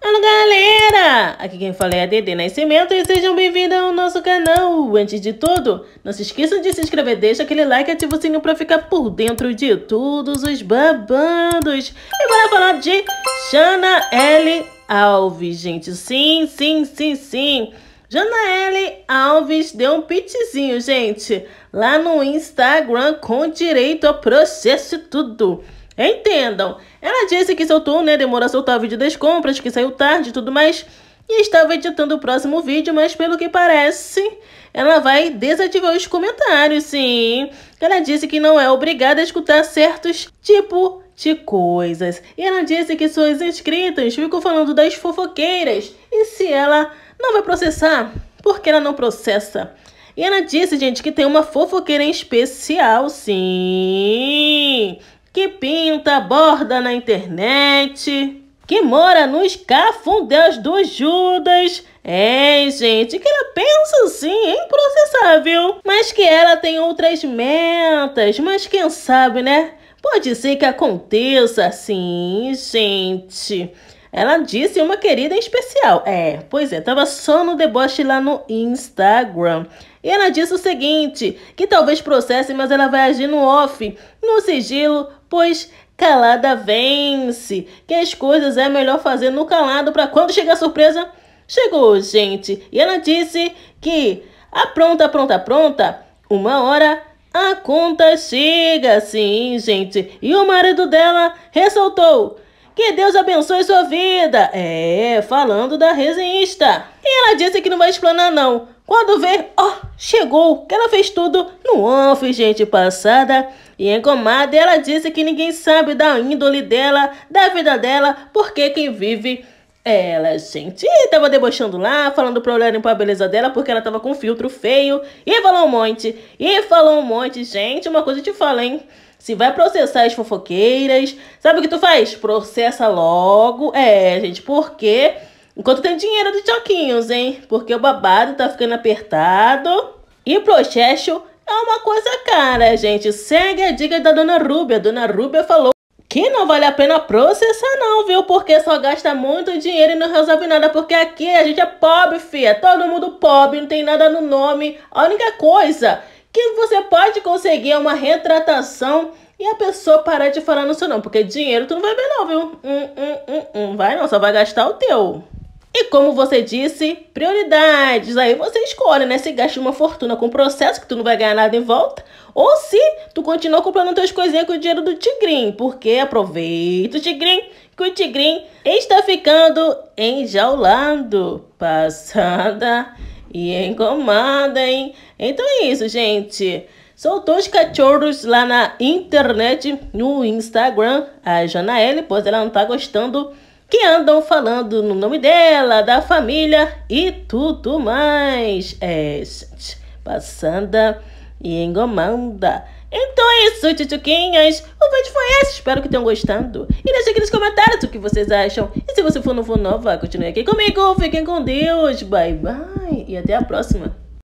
Alô galera! Aqui quem fala é a Dede Nascimento e sejam bem-vindos ao nosso canal! Antes de tudo, não se esqueçam de se inscrever, deixa aquele like e ativa o sininho pra ficar por dentro de todos os babados! E bora falar de Jana L. Alves, gente! Sim, sim, sim, sim! Janaelle Alves deu um pitzinho, gente, lá no Instagram com direito a processo e tudo. Entendam, ela disse que soltou, né? Demorou a soltar o vídeo das compras, que saiu tarde e tudo mais. E estava editando o próximo vídeo, mas pelo que parece, ela vai desativar os comentários, sim. Ela disse que não é obrigada a escutar certos tipo de coisas. E ela disse que suas inscritas ficam falando das fofoqueiras. E se ela não vai processar? Por que ela não processa? E ela disse, gente, que tem uma fofoqueira em especial, sim que pinta borda na internet, que mora nos cafundéus do Judas. É, gente, que ela pensa sim em processar, viu? Mas que ela tem outras metas, mas quem sabe, né? Pode ser que aconteça assim, gente. Ela disse uma querida em especial. É, pois é, tava só no deboche lá no Instagram. E ela disse o seguinte: que talvez processe, mas ela vai agir no off, no sigilo, pois calada vence. Que as coisas é melhor fazer no calado para quando chegar a surpresa, chegou, gente. E ela disse que apronta, apronta, apronta, uma hora a conta chega, sim, gente. E o marido dela ressaltou que Deus abençoe sua vida. É, falando da resenhista. E ela disse que não vai explanar não. Quando vê, ó, chegou, que ela fez tudo no off, gente passada. E engomada, ela disse que ninguém sabe da índole dela, da vida dela, porque quem vive ela, gente, é tava debochando lá, falando pra olhar limpar a beleza dela porque ela tava com filtro feio. E falou um monte. E falou um monte. Gente, uma coisa eu te falo, hein? Se vai processar as fofoqueiras, sabe o que tu faz? Processa logo. É, gente, porque enquanto tem dinheiro dos choquinhos, hein? Porque o babado tá ficando apertado. E processo é uma coisa cara, gente. Segue a dica da dona Rúbia. A dona Rúbia falou que não vale a pena processar não, viu? Porque só gasta muito dinheiro e não resolve nada, porque aqui a gente é pobre, fia. Todo mundo pobre, não tem nada no nome. A única coisa que você pode conseguir é uma retratação e a pessoa parar de falar no seu nome, porque dinheiro tu não vai ver não, viu? Hum, hum, hum, hum. Vai não, só vai gastar o teu. E como você disse, prioridades. Aí você escolhe, né? Se gasta uma fortuna com o processo, que tu não vai ganhar nada em volta, ou se tu continua comprando tuas coisinhas com o dinheiro do Tigrinho. Porque aproveita o Tigrinho, que o Tigrinho está ficando enjaulado. Passada e comanda hein? Então é isso, gente. Soltou os cachorros lá na internet, no Instagram. A Janaele, pois ela não tá gostando que andam falando no nome dela, da família e tudo mais. É, gente, passando e engomanda. Então é isso, tchutchuquinhas. O vídeo foi esse. Espero que tenham gostado. E deixe aqui nos comentários o que vocês acham. E se você for novo nova, continue aqui comigo. Fiquem com Deus. Bye, bye. E até a próxima.